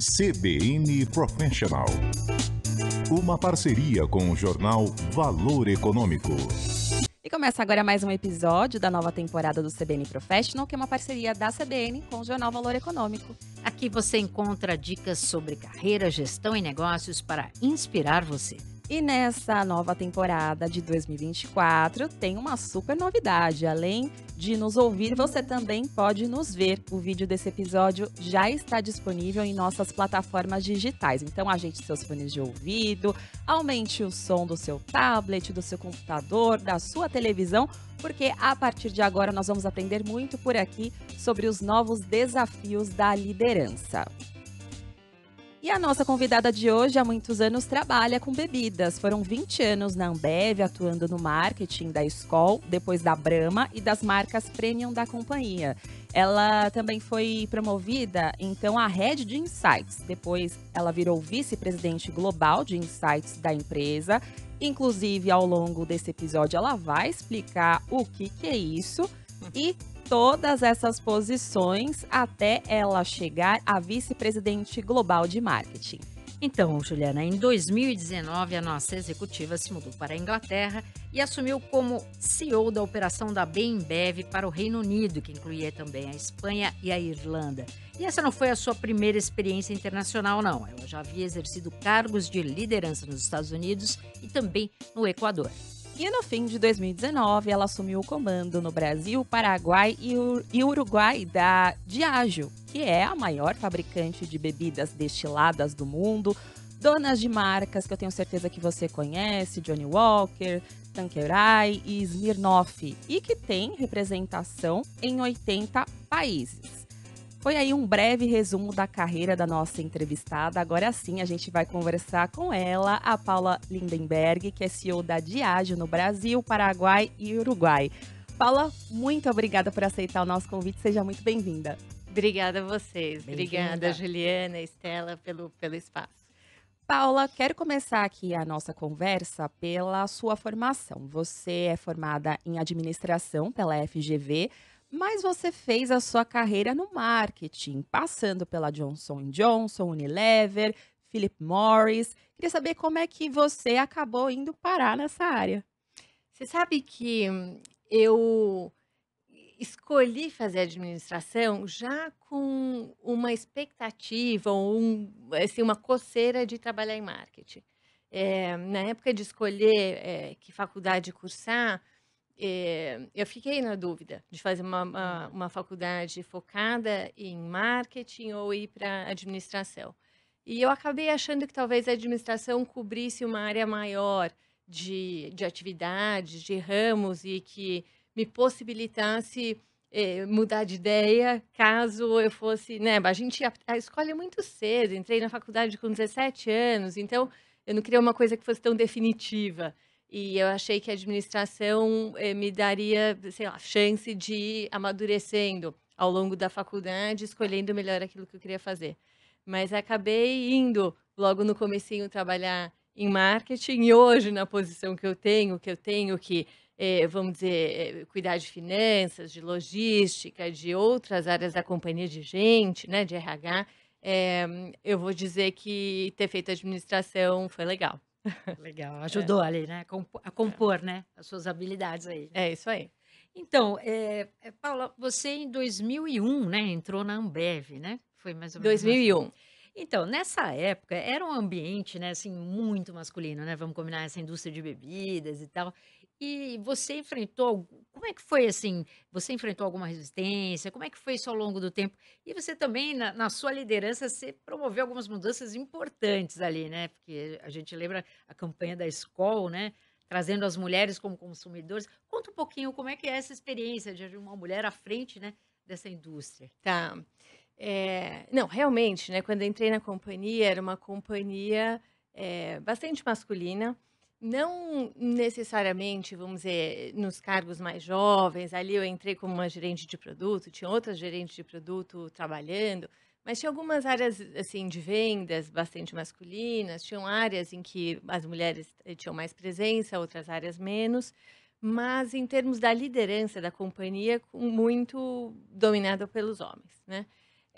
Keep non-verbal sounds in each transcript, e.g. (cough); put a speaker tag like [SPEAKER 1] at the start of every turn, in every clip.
[SPEAKER 1] CBN Professional. Uma parceria com o jornal Valor Econômico.
[SPEAKER 2] E começa agora mais um episódio da nova
[SPEAKER 3] temporada do CBN
[SPEAKER 2] Professional, que é uma parceria da CBN com o jornal Valor Econômico.
[SPEAKER 3] Aqui você encontra dicas sobre carreira, gestão e negócios para inspirar você.
[SPEAKER 2] E nessa nova temporada de 2024 tem uma super novidade. Além de nos ouvir, você também pode nos ver. O vídeo desse episódio já está disponível em nossas plataformas digitais. Então, ajeite seus fones de ouvido, aumente o som do seu tablet, do seu computador, da sua televisão, porque a partir de agora nós vamos aprender muito por aqui sobre os novos desafios da liderança. E a nossa convidada de hoje há muitos anos trabalha com bebidas. Foram 20 anos na Ambev atuando no marketing da Skol, depois da Brahma e das marcas premium da companhia. Ela também foi promovida então à head de insights. Depois ela virou vice-presidente global de insights da empresa. Inclusive, ao longo desse episódio, ela vai explicar o que, que é isso. E todas essas posições até ela chegar a
[SPEAKER 3] vice-presidente global de marketing. Então, Juliana, em 2019 a nossa executiva se mudou para a Inglaterra e assumiu como CEO da operação da Bembev para o Reino Unido, que incluía também a Espanha e a Irlanda. E essa não foi a sua primeira experiência internacional, não. Ela já havia exercido cargos de liderança nos Estados Unidos e também no Equador. E no fim de 2019, ela assumiu o comando no
[SPEAKER 2] Brasil, Paraguai e Uruguai da Diageo, que é a maior fabricante de bebidas destiladas do mundo, donas de marcas que eu tenho certeza que você conhece, Johnny Walker, Tanqueray e Smirnoff, e que tem representação em 80 países. Foi aí um breve resumo da carreira da nossa entrevistada. Agora sim, a gente vai conversar com ela, a Paula Lindenberg, que é CEO da Diageo no Brasil, Paraguai e Uruguai. Paula, muito obrigada por aceitar o nosso convite. Seja muito bem-vinda. Obrigada
[SPEAKER 1] a vocês. Obrigada, Juliana, Estela, pelo, pelo espaço.
[SPEAKER 2] Paula, quero começar aqui a nossa conversa pela sua formação. Você é formada em administração pela FGV, mas você fez a sua carreira no marketing, passando pela Johnson Johnson, Unilever, Philip Morris. Queria saber como é que você
[SPEAKER 1] acabou indo parar nessa área. Você sabe que hum, eu escolhi fazer administração já com uma expectativa ou um, assim, uma coceira de trabalhar em marketing. É, na época de escolher é, que faculdade cursar, é, eu fiquei na dúvida de fazer uma, uma, hum. uma faculdade focada em marketing ou ir para administração. E eu acabei achando que talvez a administração cobrisse uma área maior de, de atividades, de ramos e que me possibilitasse eh, mudar de ideia caso eu fosse, né? A gente a, a escolhe é muito cedo. Entrei na faculdade com 17 anos, então eu não queria uma coisa que fosse tão definitiva. E eu achei que a administração eh, me daria, sei lá, chance de ir amadurecendo ao longo da faculdade, escolhendo melhor aquilo que eu queria fazer. Mas acabei indo logo no comecinho trabalhar em marketing e hoje na posição que eu tenho, que eu tenho que, eh, vamos dizer, eh, cuidar de finanças, de logística, de outras áreas da companhia de gente, né, de RH, eh, eu vou dizer que ter feito administração foi legal. (laughs) Legal, (laughs) é. ajudou é. ali, né? A é. compor, é. né? As suas habilidades aí. Né. É, isso aí. Então,
[SPEAKER 3] é, Paula, você em 2001, né? Entrou na Ambev, né? Foi mais ou menos. 2001. Assim. Então, nessa época, era um ambiente, né, assim, muito masculino, né? Vamos combinar essa indústria de bebidas e tal. E você enfrentou, como é que foi assim? Você enfrentou alguma resistência? Como é que foi isso ao longo do tempo? E você também, na, na sua liderança, você promoveu algumas mudanças importantes ali, né? Porque a gente lembra a campanha da escola, né? Trazendo as mulheres como consumidoras. Conta um pouquinho como é que é essa experiência de uma mulher à frente, né? Dessa indústria.
[SPEAKER 1] Tá. É, não, realmente, né? Quando entrei na companhia, era uma companhia é, bastante masculina. Não necessariamente, vamos dizer, nos cargos mais jovens, ali eu entrei como uma gerente de produto, tinha outras gerentes de produto trabalhando, mas tinha algumas áreas assim de vendas bastante masculinas, tinham áreas em que as mulheres eh, tinham mais presença, outras áreas menos, mas em termos da liderança da companhia, muito dominada pelos homens, né?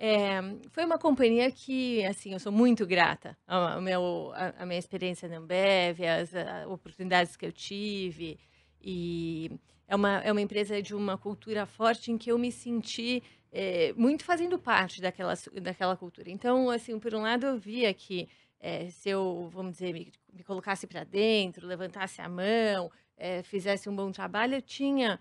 [SPEAKER 1] É, foi uma companhia que, assim, eu sou muito grata ao meu, a minha experiência na Ambev, as oportunidades que eu tive. E é uma, é uma empresa de uma cultura forte em que eu me senti é, muito fazendo parte daquela, daquela cultura. Então, assim, por um lado eu via que é, se eu, vamos dizer, me, me colocasse para dentro, levantasse a mão, é, fizesse um bom trabalho, eu tinha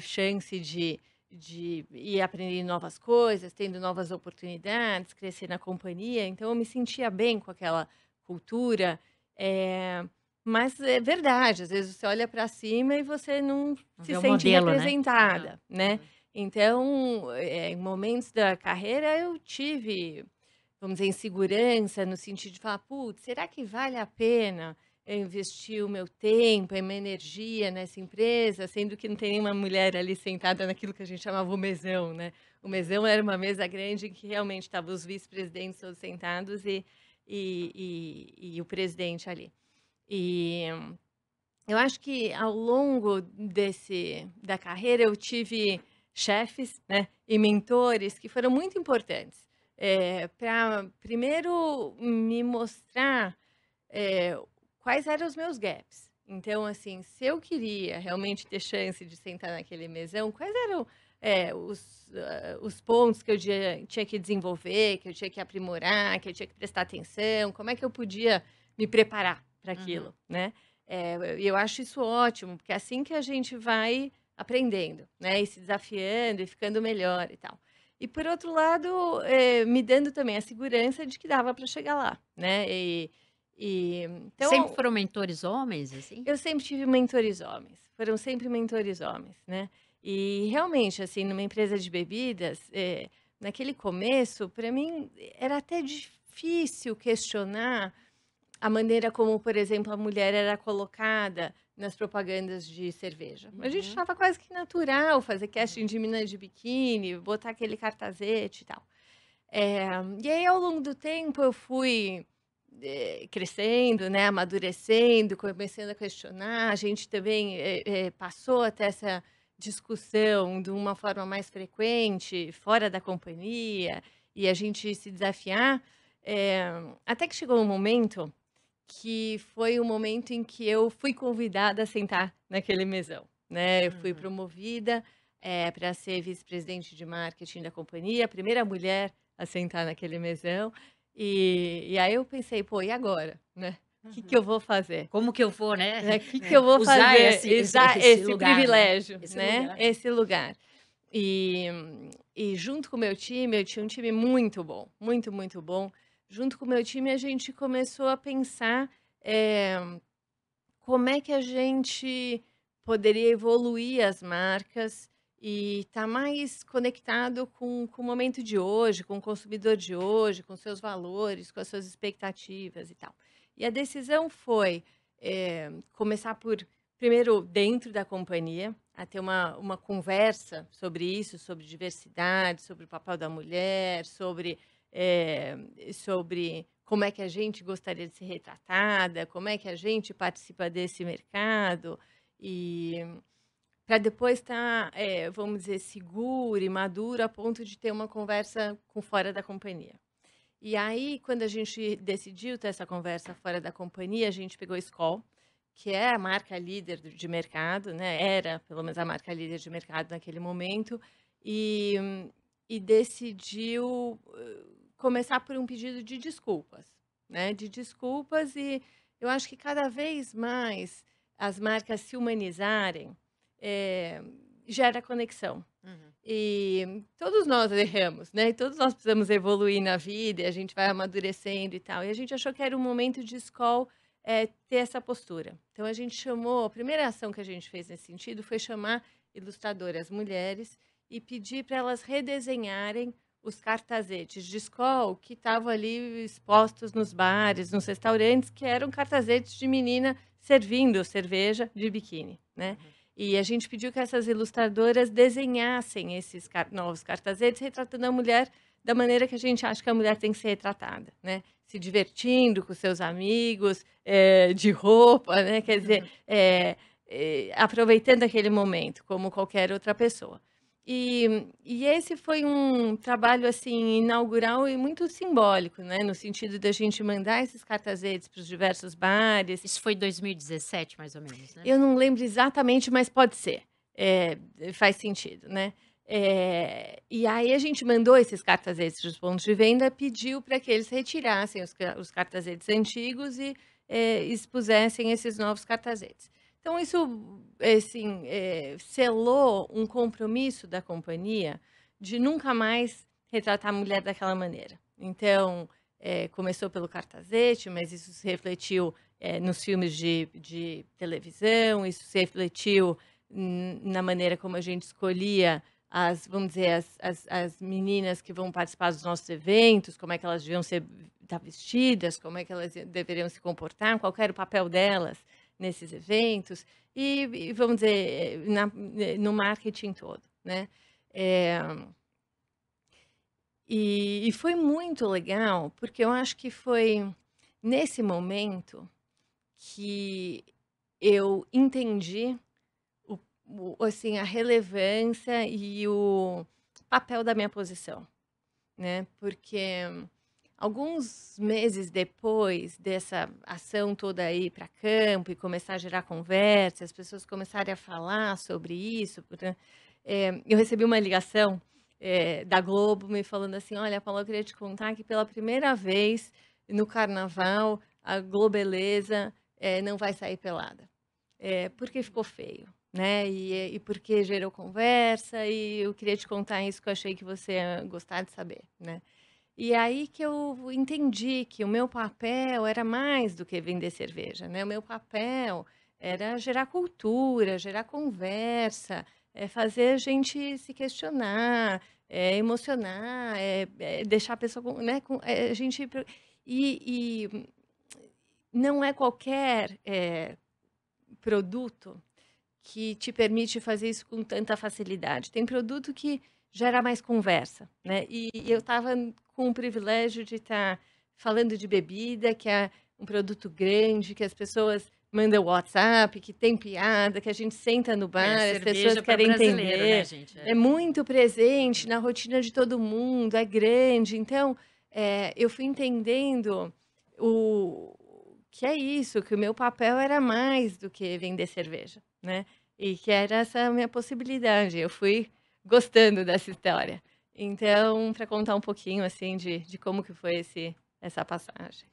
[SPEAKER 1] chance de de ir aprendendo novas coisas, tendo novas oportunidades, crescer na companhia. Então, eu me sentia bem com aquela cultura. É... Mas é verdade, às vezes você olha para cima e você não se sente modelo, né? representada, é, né? né? Então, é, em momentos da carreira, eu tive, vamos dizer, insegurança no sentido de falar, putz, será que vale a pena eu investi o meu tempo, a minha energia nessa empresa, sendo que não tem nenhuma mulher ali sentada naquilo que a gente chamava o mesão, né? O mesão era uma mesa grande em que realmente estavam os vice-presidentes todos sentados e, e, e, e, o presidente ali. E eu acho que ao longo desse da carreira eu tive chefes né, e mentores que foram muito importantes é, para primeiro me mostrar é, quais eram os meus gaps. Então, assim, se eu queria realmente ter chance de sentar naquele mesão, quais eram é, os, uh, os pontos que eu tinha, tinha que desenvolver, que eu tinha que aprimorar, que eu tinha que prestar atenção, como é que eu podia me preparar para uhum. aquilo, uhum. né? É, eu acho isso ótimo, porque é assim que a gente vai aprendendo, né? E se desafiando e ficando melhor e tal. E por outro lado, é, me dando também a segurança de que dava para chegar lá, né? E, e, então, sempre foram mentores
[SPEAKER 3] homens, assim?
[SPEAKER 1] Eu sempre tive mentores homens. Foram sempre mentores homens, né? E realmente, assim, numa empresa de bebidas, é, naquele começo, para mim era até difícil questionar a maneira como, por exemplo, a mulher era colocada nas propagandas de cerveja. Uhum. A gente estava uhum. quase que natural fazer casting de mina de biquíni, botar aquele cartazete e tal. É, e aí, ao longo do tempo, eu fui é, crescendo, né, amadurecendo, começando a questionar, a gente também é, passou até essa discussão de uma forma mais frequente, fora da companhia, e a gente se desafiar, até que chegou um momento que foi o momento em que eu fui convidada a sentar naquele mesão, né? Eu fui uhum. promovida é, para ser vice-presidente de marketing da companhia, a primeira mulher a sentar naquele mesão. E, e aí eu pensei, pô, e agora, né? O que, que uhum. eu vou fazer? Como que eu vou, né? O é, que, que é, eu vou Usar fazer? Esse, Usar esse, esse lugar, né? privilégio, né? Esse né? lugar. Esse lugar. E, e junto com o meu time, eu tinha um time muito bom, muito, muito bom. Junto com o meu time, a gente começou a pensar é, como é que a gente poderia evoluir as marcas e está mais conectado com, com o momento de hoje, com o consumidor de hoje, com seus valores, com as suas expectativas e tal. E a decisão foi é, começar por, primeiro, dentro da companhia, a ter uma, uma conversa sobre isso, sobre diversidade, sobre o papel da mulher, sobre, é, sobre como é que a gente gostaria de ser retratada, como é que a gente participa desse mercado. E para depois estar, tá, é, vamos dizer, seguro e maduro a ponto de ter uma conversa com fora da companhia. E aí, quando a gente decidiu ter essa conversa fora da companhia, a gente pegou a Skoll, que é a marca líder de mercado, né? Era, pelo menos, a marca líder de mercado naquele momento, e, e decidiu eh, começar por um pedido de desculpas, né? De desculpas e eu acho que cada vez mais as marcas se humanizarem é, gera conexão. Uhum. E todos nós erramos, né? todos nós precisamos evoluir na vida, e a gente vai amadurecendo e tal. E a gente achou que era um momento de escola é, ter essa postura. Então a gente chamou, a primeira ação que a gente fez nesse sentido foi chamar ilustradoras mulheres e pedir para elas redesenharem os cartazetes de escola que estavam ali expostos nos bares, nos restaurantes, que eram cartazetes de menina servindo cerveja de biquíni, né? Uhum. E a gente pediu que essas ilustradoras desenhassem esses car novos cartazetes, retratando a mulher da maneira que a gente acha que a mulher tem que ser retratada, né? Se divertindo com seus amigos, é, de roupa, né? Quer dizer, é, é, aproveitando aquele momento como qualquer outra pessoa. E, e, esse foi um trabalho assim inaugural e muito simbólico, né? No sentido da gente mandar esses cartazetes para os diversos bares. Isso foi 2017, mais ou menos, né? Eu não lembro exatamente, mas pode ser. É, faz sentido, né? É, e aí a gente mandou esses cartazetes para os pontos de venda, pediu para que eles retirassem os, os cartazetes antigos e é, expusessem esses novos cartazetes. Então, isso é, assim, é, selou um compromisso da companhia de nunca mais retratar a mulher daquela maneira. Então, é, começou pelo cartazete, mas isso se refletiu é, nos filmes de, de, televisão, isso se refletiu na maneira como a gente escolhia as, vamos dizer, as, as, as, meninas que vão participar dos nossos eventos, como é que elas deviam ser estar vestidas, como é que elas deveriam se comportar, qual era o papel delas nesses eventos e, e vamos dizer, eh, na, eh, no marketing todo, né? É, e, e, foi muito legal, porque eu acho que foi nesse momento que eu entendi o, o, assim, a relevância e o papel da minha posição, né? Porque Alguns meses depois dessa ação toda aí para campo e começar a gerar conversa, as pessoas começarem a falar sobre isso, é, eu recebi uma ligação é, da Globo me falando assim: olha, Paulo, eu queria te contar que pela primeira vez no carnaval a Globeleza é, não vai sair pelada, porque ficou feio né? E, e porque gerou conversa e eu queria te contar isso que eu achei que você ia gostar de saber, né? E aí que eu entendi que o meu papel era mais do que vender cerveja, né? O meu papel era gerar cultura, gerar conversa, é fazer a gente se questionar, é emocionar, é, é deixar a pessoa, né? Com, é, a gente e, e, não é qualquer é, produto que te permite fazer isso com tanta facilidade. Tem produto que gera mais conversa, né? E, e eu estava com o privilégio de estar tá falando de bebida, que é um produto grande, que as pessoas mandam WhatsApp, que tem piada, que a gente senta no é, bar, é, as pessoas querem né, entender. Né, gente? É. é. muito presente na rotina de todo mundo, é grande. Então, é, eu fui entendendo o que é isso, que o meu papel era mais do que vender cerveja, né? E que era essa minha possibilidade. Eu fui gostando dessa história. Então, para contar um pouquinho assim de, de como que foi esse, essa passagem.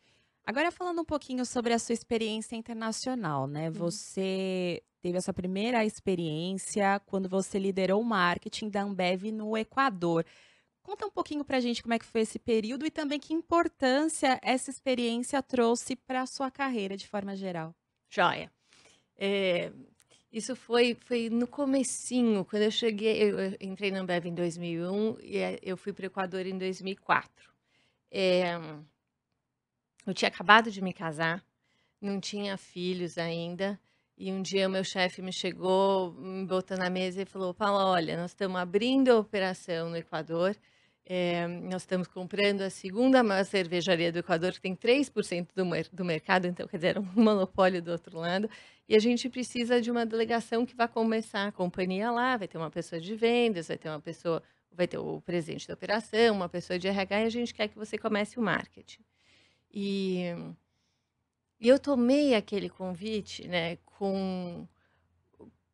[SPEAKER 2] Agora falando um pouquinho sobre a sua experiência internacional, né? Uhum. Você teve essa primeira experiência quando você liderou o marketing da Ambev no Equador. Conta um pouquinho para a gente como é que foi esse período e também que importância essa experiência trouxe para a sua carreira de forma geral. Joia.
[SPEAKER 1] É, isso foi, foi no comecinho, quando eu cheguei, eu, eu entrei na Ambev em 2001 e eh, eu fui para o Equador em 2004. É, eh, eu tinha acabado de me casar, não tinha filhos ainda, e um dia o meu chefe me chegou, me botou na mesa e falou, olha, nós estamos abrindo a operação no Equador, é, nós estamos comprando a segunda maior cervejaria do Equador, que tem 3% do, mer do mercado, então, quer dizer, um monopólio do outro lado, e a gente precisa de uma delegação que vai começar a companhia lá, vai ter uma pessoa de vendas, vai ter uma pessoa, vai ter o presidente da operação, uma pessoa de RH, e a gente quer que você comece o marketing. E, e eu tomei aquele convite, né, com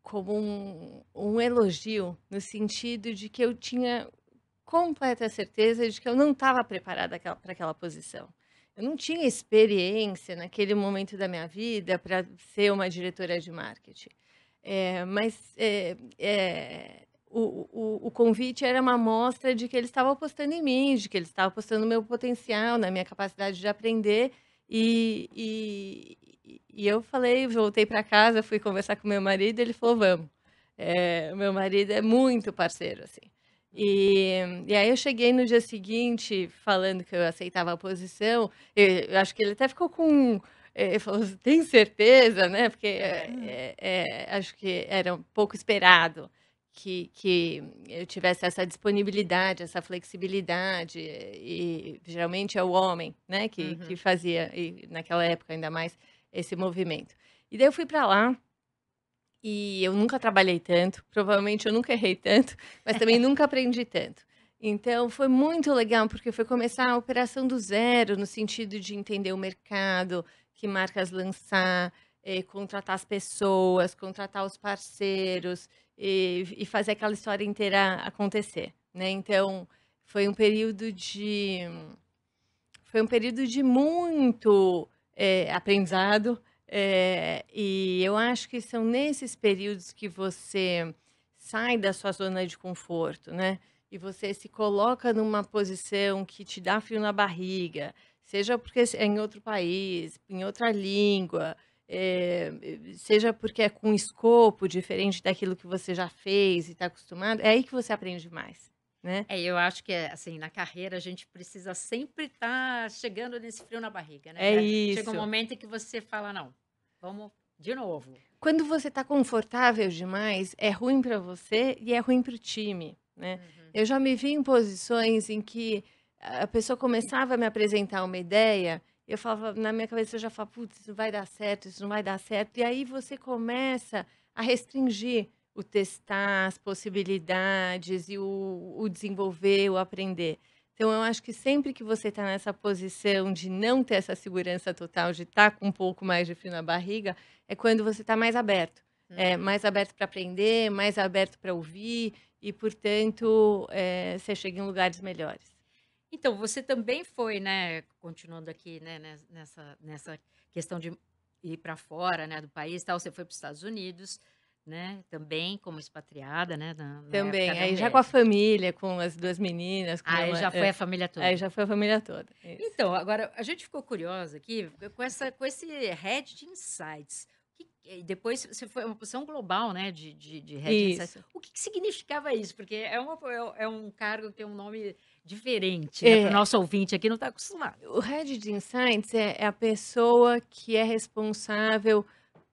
[SPEAKER 1] como um, um elogio no sentido de que eu tinha completa certeza de que eu não estava preparada para aquela posição. Eu não tinha experiência naquele momento da minha vida para ser uma diretora de marketing. É, mas é, é, o, o, o, convite era uma amostra de que eles estavam apostando em mim, de que eles estavam apostando no meu potencial, na minha capacidade de aprender. E, e, e eu falei, voltei para casa, fui conversar com meu marido, ele falou, vamos. meu marido é muito parceiro, assim. E, e aí eu cheguei no dia seguinte falando que eu aceitava a posição. Eu, eu acho que ele até ficou com. É, ele falou, tem certeza, né? Porque é, é, é, acho que era um pouco esperado que, que eu tivesse essa disponibilidade, essa flexibilidade. E geralmente é o homem, né? Que, uhum. que fazia, e naquela época ainda mais, esse movimento. E daí eu fui para lá e eu nunca trabalhei tanto, provavelmente eu nunca errei tanto, (laughs) mas também nunca aprendi tanto. Então foi muito legal, porque foi começar a operação do zero, no sentido de entender o mercado, que marcas lançar, eh, contratar as pessoas, contratar os parceiros e, e fazer aquela história inteira acontecer. Né? Então foi um período de. Foi um período de muito eh, aprendizado, é, e eu acho que são nesses períodos que você sai da sua zona de conforto, né? E você se coloca numa posição que te dá frio na barriga, seja porque é em outro país, em outra língua, é, seja porque é com um escopo diferente daquilo que você já fez e está acostumado, é aí que você aprende mais
[SPEAKER 3] né? É, eu acho que, eh, assim, na carreira a gente precisa sempre estar tá chegando nesse frio na barriga, né? É isso. Chega um momento em que você fala, não, vamos de
[SPEAKER 1] novo. Quando você está confortável demais, é ruim para você e é ruim para o time, né? Uhum. Eu já me vi em posições em que a pessoa começava a me apresentar uma ideia eu falava, na minha cabeça eu já falava, putz, isso não vai dar certo, isso não vai dar certo. E aí você começa a restringir o testar as possibilidades e o, o desenvolver, o aprender. Então, eu acho que sempre que você está nessa posição de não ter essa segurança total, de estar tá com um pouco mais de fio na barriga, é quando você está mais aberto. É, uhum. É, mais aberto para aprender, mais aberto para ouvir e, portanto, é, você chega em lugares melhores.
[SPEAKER 3] Então, você também foi, né, continuando aqui né, nessa, nessa questão de ir para fora né, do país, tal, você foi para os Estados Unidos, né? Também como expatriada, né? Na, na também, aí já com a
[SPEAKER 1] família, com as duas meninas. aí uma... já é, foi a família toda. Aí já foi a família toda. Isso.
[SPEAKER 3] Então, agora, a gente ficou curiosa aqui com, essa, com esse head de insights. depois você foi uma posição global, né? De, de, de head isso. insights. O que, que, significava isso? Porque é, uma, é, é um cargo que tem um nome diferente, né? É. o nosso
[SPEAKER 1] ouvinte aqui não está acostumado. O head de insights é, é a pessoa que é responsável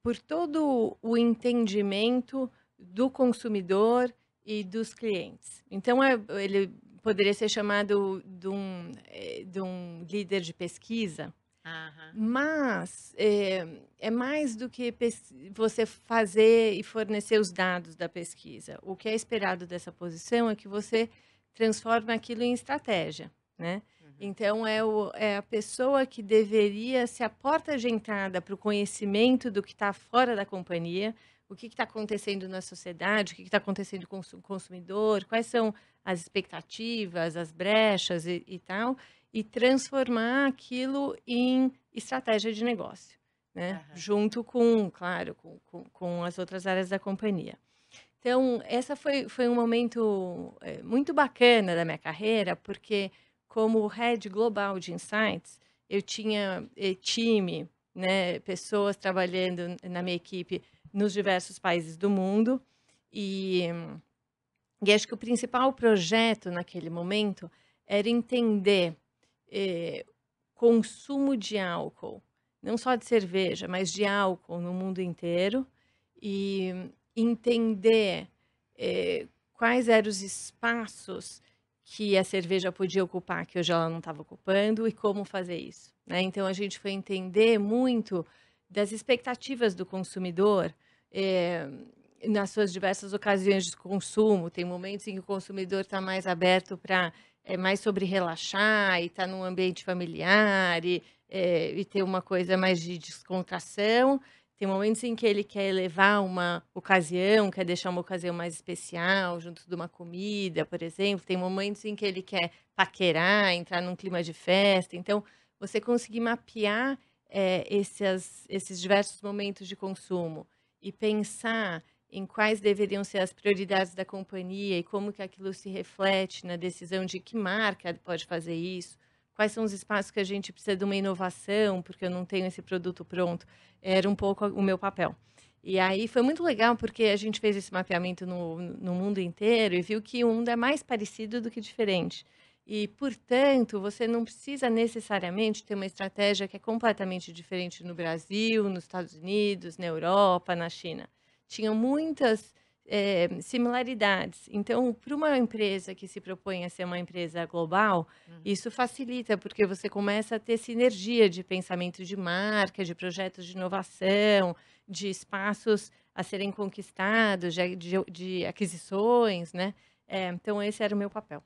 [SPEAKER 1] por todo o entendimento do consumidor e dos clientes. Então, é, ele poderia ser chamado de um, é, de um líder de pesquisa, Uhum. Mas é, é, mais do que você fazer e fornecer os dados da pesquisa. O que é esperado dessa posição é que você transforme aquilo em estratégia, né? Uhum. Então, é, o, é a pessoa que deveria ser a porta de entrada para o conhecimento do que está fora da companhia, o que está acontecendo na sociedade, o que está acontecendo com o consumidor, quais são as expectativas, as brechas e, e tal, e transformar aquilo em estratégia de negócio, né? Uhum. Junto com, claro, com, com, com, as outras áreas da companhia. Então, essa foi, foi um momento é, muito bacana da minha carreira, porque como head global de insights, eu tinha eh, time, né, pessoas trabalhando na minha equipe nos diversos países do mundo e, e acho que o principal projeto naquele momento era entender eh, consumo de álcool, não só de cerveja, mas de álcool no mundo inteiro e entender eh, quais eram os espaços que a cerveja podia ocupar, que hoje ela não estava ocupando, e como fazer isso. Né? Então, a gente foi entender muito das expectativas do consumidor eh, nas suas diversas ocasiões de consumo. Tem momentos em que o consumidor está mais aberto para é eh, mais sobre relaxar e estar tá num ambiente familiar e, é, e ter uma coisa mais de descontração. Tem momentos em que ele quer elevar uma ocasião, quer deixar uma ocasião mais especial, junto de uma comida, por exemplo. Tem momentos em que ele quer paquerar, entrar num clima de festa. Então, você conseguir mapear é, eh, esses, esses diversos momentos de consumo e pensar em quais deveriam ser as prioridades da companhia e como que aquilo se reflete na decisão de que marca pode fazer isso, quais são os espaços que a gente precisa de uma inovação, porque eu não tenho esse produto pronto. Era um pouco o meu papel. E aí foi muito legal, porque a gente fez esse mapeamento no, no mundo inteiro e viu que o mundo é mais parecido do que diferente. E, portanto, você não precisa necessariamente ter uma estratégia que é completamente diferente no Brasil, nos Estados Unidos, na Europa, na China. Tinham muitas é, similaridades. Então, para uma empresa que se propõe a ser uma empresa global, uhum. isso facilita, porque você começa a ter sinergia de pensamento de marca, de projetos de inovação, de espaços a serem conquistados, de, de, de aquisições, né? É, então, esse era o meu papel.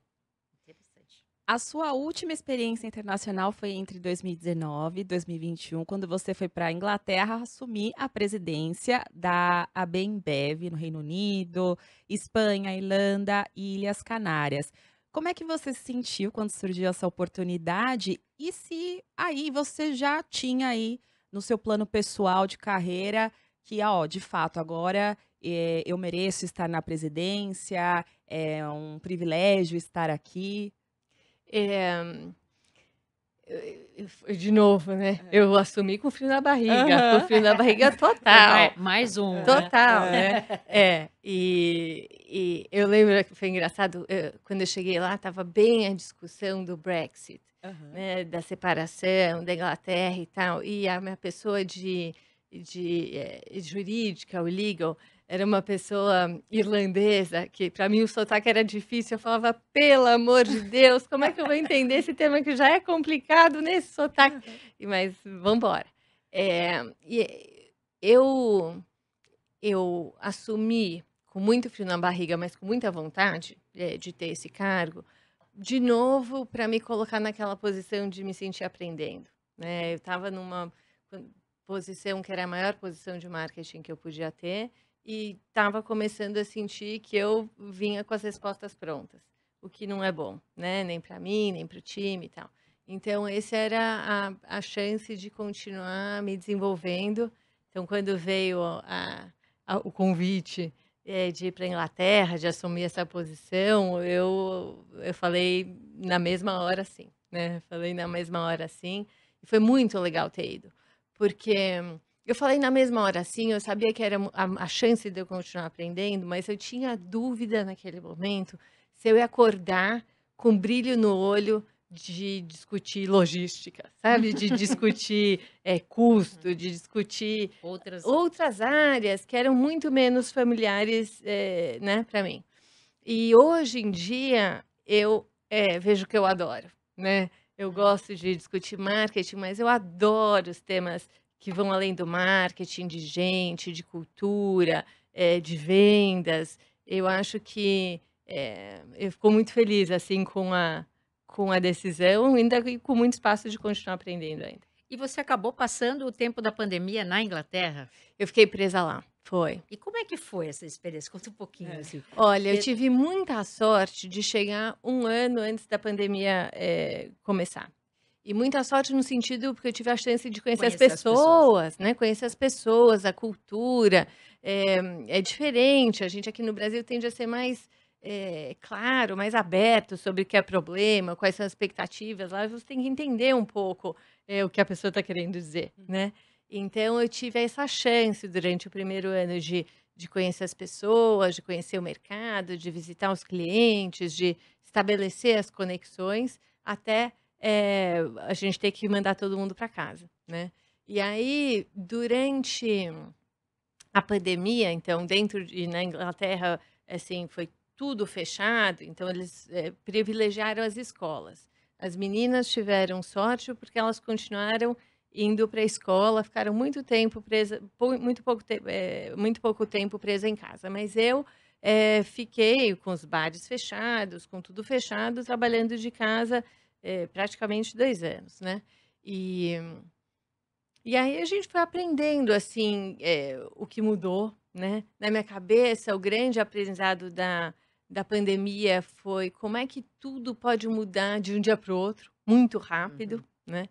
[SPEAKER 1] A sua última experiência internacional foi
[SPEAKER 2] entre 2019 e 2021, quando você foi para a Inglaterra assumir a presidência da ABEMBEV no Reino Unido, Espanha, Irlanda e Ilhas Canárias. Como é que você se sentiu quando surgiu essa oportunidade? E se aí você já tinha aí no seu plano pessoal de carreira que, ó, de fato, agora é, eu mereço estar na presidência, é
[SPEAKER 1] um privilégio estar aqui? É, é, de novo, né? É. Eu assumi com o frio na barriga, uhum. com frio na barriga (laughs) total. Mais um. Né? Total, né? É. é. E, e, eu lembro que foi engraçado, eu, quando eu cheguei lá, estava bem a discussão do Brexit, uhum. né? Da separação da Inglaterra e tal. E a minha pessoa de, de, de jurídica, o legal, era uma pessoa irlandesa, que para mim o sotaque era difícil. Eu falava, pelo amor de Deus, como é que eu vou entender esse tema que já é complicado nesse sotaque? Uhum. Mas vamos embora. É, eu, eu assumi com muito frio na barriga, mas com muita vontade é, de ter esse cargo, de novo para me colocar naquela posição de me sentir aprendendo. Né? Eu estava numa posição que era a maior posição de marketing que eu podia ter e estava começando a sentir que eu vinha com as respostas prontas, o que não é bom, né? Nem para mim, nem para o time e tal. Então, essa era a, a chance de continuar me desenvolvendo. Então, quando veio a, a, o convite é, de ir para a Inglaterra, de assumir essa posição, eu, eu falei na mesma hora sim, né? Falei na mesma hora sim. E foi muito legal ter ido, porque eu falei na mesma hora, assim, eu sabia que era a, a chance de eu continuar aprendendo, mas eu tinha dúvida naquele momento se eu ia acordar com brilho no olho de discutir logística, sabe? De (laughs) discutir é, custo, de discutir outras... outras áreas que eram muito menos familiares é, né, para mim. E hoje em dia, eu é, vejo que eu adoro, né? Eu gosto de discutir marketing, mas eu adoro os temas que vão além do marketing, de gente, de cultura, é, de vendas. Eu acho que é, eu fico muito feliz assim com a com a decisão, ainda com muito espaço de continuar aprendendo ainda. E você acabou passando o tempo da pandemia na Inglaterra? Eu fiquei presa lá. Foi. E como é
[SPEAKER 3] que foi essa experiência? Conta um pouquinho. É. Assim.
[SPEAKER 1] Olha, eu tive muita sorte de chegar um ano antes da pandemia é, começar. E muita sorte no sentido, porque eu tive a chance de conhecer, as, pessoas, as, pessoas, né? Conhecer as pessoas, a cultura. É, é, diferente. A gente aqui no Brasil tende a ser mais é, claro, mais aberto sobre o que é problema, quais são as expectativas. Lá você tem que entender um pouco é, o que a pessoa está querendo dizer, uhum. né? Então, eu tive essa chance durante o primeiro ano de, de conhecer as pessoas, de conhecer o mercado, de visitar os clientes, de estabelecer as conexões, até é, a gente tem que mandar todo mundo para casa, né? E aí, durante a pandemia, então, dentro de na Inglaterra, assim, foi tudo fechado, então eles é, privilegiaram as escolas. As meninas tiveram sorte porque elas continuaram indo para a escola, ficaram muito tempo presa, muito pouco, te, é, muito pouco tempo presa em casa. Mas eu é, fiquei com os bares fechados, com tudo fechado, trabalhando de casa é, praticamente dois anos, né? E, e aí a gente foi aprendendo, assim, é, o que mudou, né? Na minha cabeça, o grande aprendizado da, da pandemia foi como é que tudo pode mudar de um dia para o outro, muito rápido, uhum. né?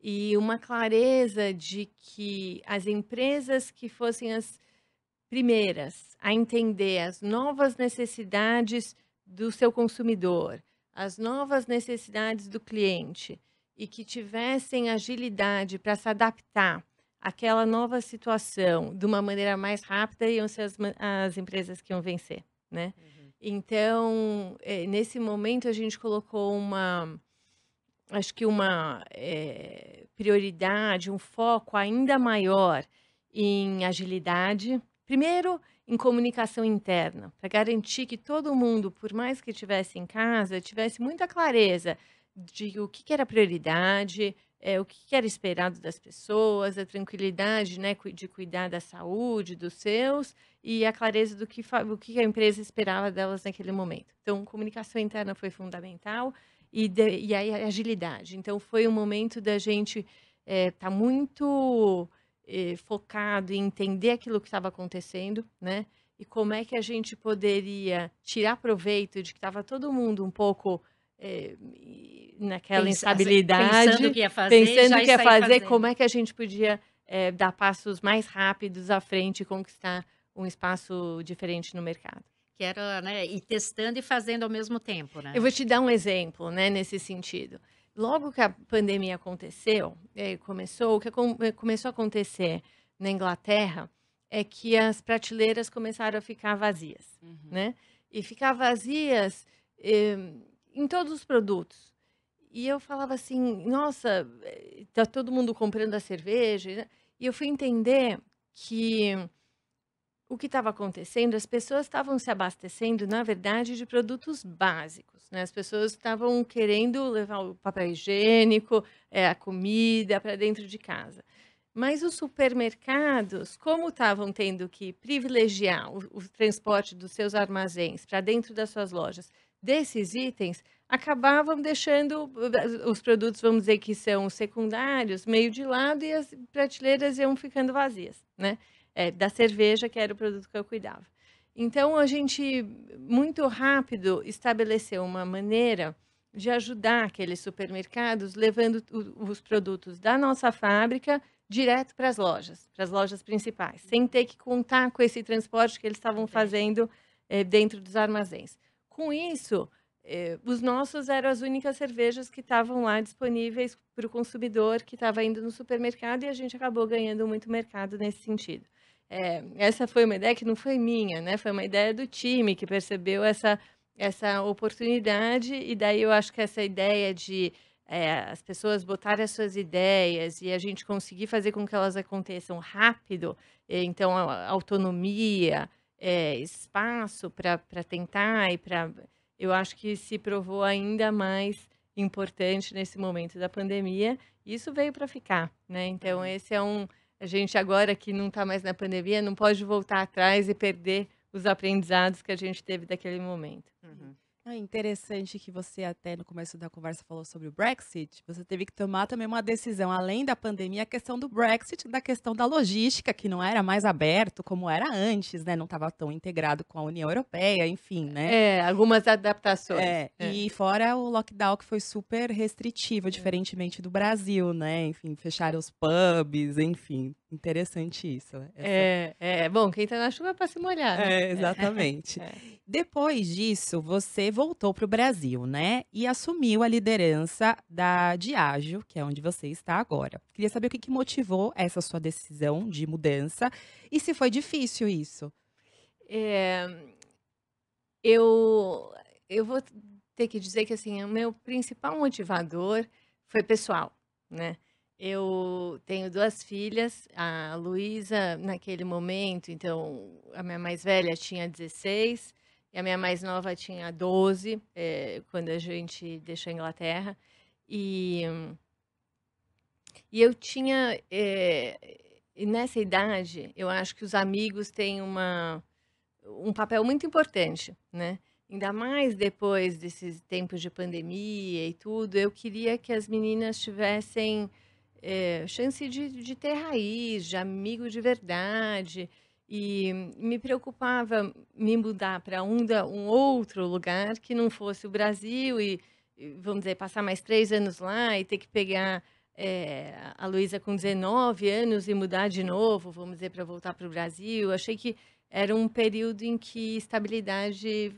[SPEAKER 1] E uma clareza de que as empresas que fossem as primeiras a entender as novas necessidades do seu consumidor, as novas necessidades do cliente e que tivessem agilidade para se adaptar àquela nova situação de uma maneira mais rápida, iam ser as, as empresas que iam vencer, né? Uhum. Então, eh, nesse momento, a gente colocou uma, acho que uma é, prioridade, um foco ainda maior em agilidade. Primeiro, em comunicação interna, para garantir que todo mundo, por mais que estivesse em casa, tivesse muita clareza de o que, era prioridade, é, o que, era esperado das pessoas, a tranquilidade né, de cuidar da saúde dos seus e a clareza do que, o que a empresa esperava delas naquele momento. Então, comunicação interna foi fundamental e, de, e aí agilidade. Então, foi um momento da gente estar é, tá muito eh, focado em entender aquilo que estava acontecendo, né? E como é que a gente poderia tirar proveito de que estava todo mundo um pouco eh, naquela Pens instabilidade, pensando o que ia fazer, pensando que ia fazer como é que a gente podia eh, dar passos mais rápidos à frente e conquistar um espaço diferente no mercado que era né, e testando e fazendo ao mesmo tempo, né? Eu vou te dar um exemplo, né, nesse sentido logo que a pandemia aconteceu, começou, o que eh, começou a acontecer na Inglaterra é que as prateleiras começaram a ficar vazias, uhum. né? E ficar vazias eh, em todos os produtos. E eu falava assim, nossa, eh, tá todo mundo comprando a cerveja. E eu fui entender que o que estava acontecendo, as pessoas estavam se abastecendo, na verdade, de produtos básicos. Né? As pessoas estavam querendo levar o papel higiênico, é, a comida para dentro de casa. Mas os supermercados, como estavam tendo que privilegiar o, o transporte dos seus armazéns para dentro das suas lojas desses itens, acabavam deixando eh, os produtos, vamos dizer que são secundários, meio de lado e as prateleiras iam ficando vazias, né? é, da cerveja, que era o produto que eu cuidava. Então, a gente muito rápido estabeleceu uma maneira de ajudar aqueles supermercados, levando os produtos da nossa fábrica direto para as lojas, para as lojas principais, sem ter que contar com esse transporte que eles estavam fazendo é, dentro dos armazéns. Com isso, é, os nossos eram as únicas cervejas que estavam lá disponíveis para o consumidor que estava indo no supermercado e a gente acabou ganhando muito mercado nesse sentido. É, essa foi uma ideia que não foi minha, né? Foi uma ideia do time que percebeu essa essa oportunidade e daí eu acho que essa ideia de é, as pessoas botarem as suas ideias e a gente conseguir fazer com que elas aconteçam rápido, é, então autonomia, é, espaço para tentar e para eu acho que se provou ainda mais importante nesse momento da pandemia. Isso veio para ficar, né? Então uhum. esse é um a gente agora que não está mais na pandemia não pode voltar atrás e perder os aprendizados que a gente teve daquele momento. Uhum. É interessante
[SPEAKER 2] que você até no começo da conversa falou sobre o Brexit. Você teve que tomar também uma decisão, além da pandemia, a questão do Brexit, da questão da logística, que não era mais aberto como era antes, né? Não estava tão integrado com a União Europeia, enfim, né? É, algumas adaptações. É, é. E fora o lockdown que foi super restritivo, diferentemente do Brasil, né? Enfim, fecharam os pubs, enfim. Interessante isso. Essa... É, é, bom,
[SPEAKER 1] quem está na chuva é para se molhar. Né? É, é. exatamente. (laughs) É.
[SPEAKER 2] Depois disso, você voltou para o Brasil, né? E assumiu a liderança da Diágio, que é onde você está agora. Queria saber o que, que motivou essa sua decisão de mudança e se foi difícil isso.
[SPEAKER 1] É, eu, eu vou ter que dizer que assim, o meu principal motivador foi pessoal, né? Eu tenho duas filhas, a Luísa naquele momento, então a minha mais velha tinha 16 e a minha mais nova tinha 12, é, eh, quando a gente deixou a Inglaterra. E, e eu tinha. É, e nessa idade, eu acho que os amigos têm uma, um papel muito importante, né? Ainda mais depois desses tempos de pandemia e tudo, eu queria que as meninas tivessem é, chance de, de ter raiz, de amigo de verdade. E me preocupava me mudar para um, um, outro lugar que não fosse o Brasil e, vamos dizer, passar mais três anos lá e ter que pegar é, a Luísa com 19 anos e mudar de novo, vamos dizer, para voltar para o Brasil. Achei que era um período em que estabilidade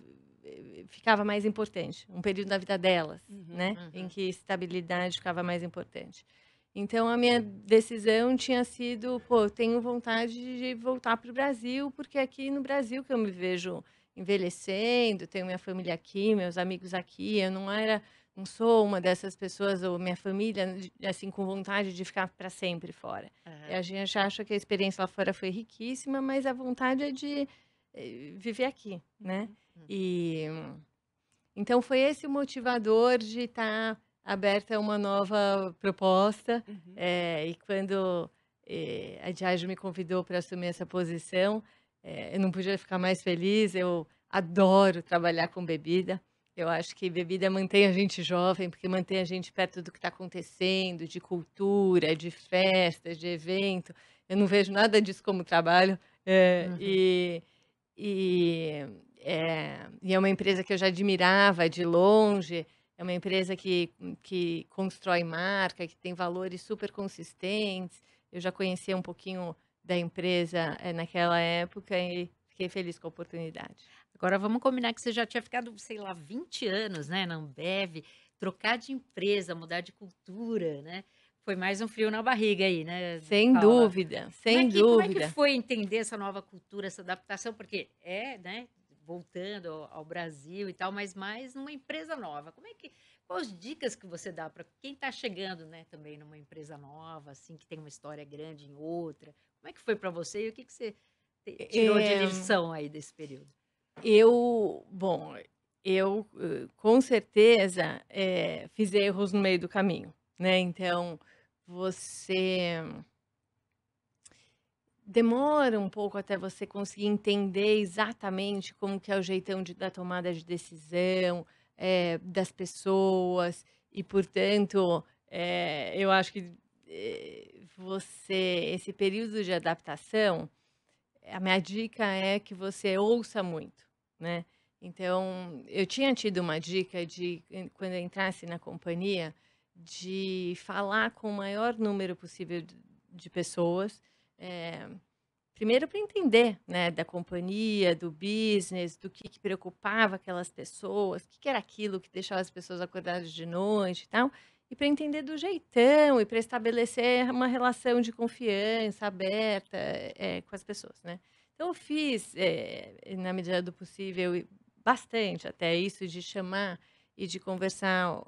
[SPEAKER 1] eh, ficava mais importante, um período da vida delas, uhum, né? Uhum. Em que estabilidade ficava mais importante. Então a minha decisão tinha sido, pô, tenho vontade de voltar para o Brasil, porque é aqui no Brasil que eu me vejo envelhecendo, tenho minha família aqui, meus amigos aqui, eu não era, não sou uma dessas pessoas ou minha família assim com vontade de ficar para sempre fora. Uhum. A gente acha que a experiência lá fora foi riquíssima, mas a vontade é de eh, viver aqui, né? Uhum, uhum. E então foi esse o motivador de estar tá aberta a uma nova proposta. Uhum. É, e quando é, a Diage me convidou para assumir essa posição, é, eu não podia ficar mais feliz. Eu adoro trabalhar com bebida. Eu acho que bebida mantém a gente jovem, porque mantém a gente perto do que está acontecendo, de cultura, de festas, de evento. Eu não vejo nada disso como trabalho. É, uhum. e, e, é, e é uma empresa que eu já admirava de longe. É uma empresa que, que constrói marca, que tem valores super consistentes. Eu já conhecia um pouquinho da empresa é, naquela época e fiquei feliz com a oportunidade. Agora vamos combinar que você já tinha ficado, sei lá, 20
[SPEAKER 3] anos, né, na Ambev, trocar de empresa, mudar de cultura, né? Foi mais um frio na
[SPEAKER 1] barriga aí, né? Sem Paula? dúvida, é sem como é que, dúvida. Como é que
[SPEAKER 3] foi entender essa nova cultura, essa adaptação? Porque é, né? voltando ao Brasil e tal, mas mais numa empresa nova. Como é que quais dicas que você dá para quem está chegando, né, também numa empresa nova, assim, que tem uma história grande em outra? Como é que foi para você e o que que você tirou é... de lição aí desse período?
[SPEAKER 1] Eu, bom, eu eh, com certeza é, fiz erros no meio do caminho, né? Então você demora um pouco até você conseguir entender exatamente como que é o jeitão de, da tomada de decisão é, das pessoas e portanto é, eu acho que é, você esse período de adaptação a minha dica é que você ouça muito né então eu tinha tido uma dica de quando eu entrasse na companhia de falar com o maior número possível de, de pessoas é, primeiro para entender né, da companhia, do business, do que, que preocupava aquelas pessoas, o que, que, era aquilo que deixava as pessoas acordadas de noite e tal, e para entender do jeitão e para estabelecer uma relação de confiança aberta é, com as pessoas, né? Então, eu fiz, é, na medida do possível, bastante até isso de chamar e de conversar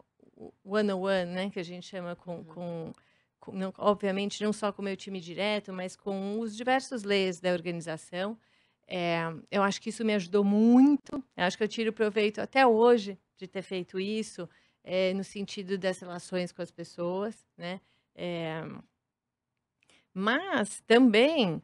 [SPEAKER 1] one-on-one, -on -one, né, que a gente chama com, uhum. com não, obviamente não só com o meu time direto, mas com os diversos leis da organização. É, eu acho que isso me ajudou muito. Eu acho que eu tiro proveito até hoje de ter feito isso, é, no sentido das relações com as pessoas, né? É, mas também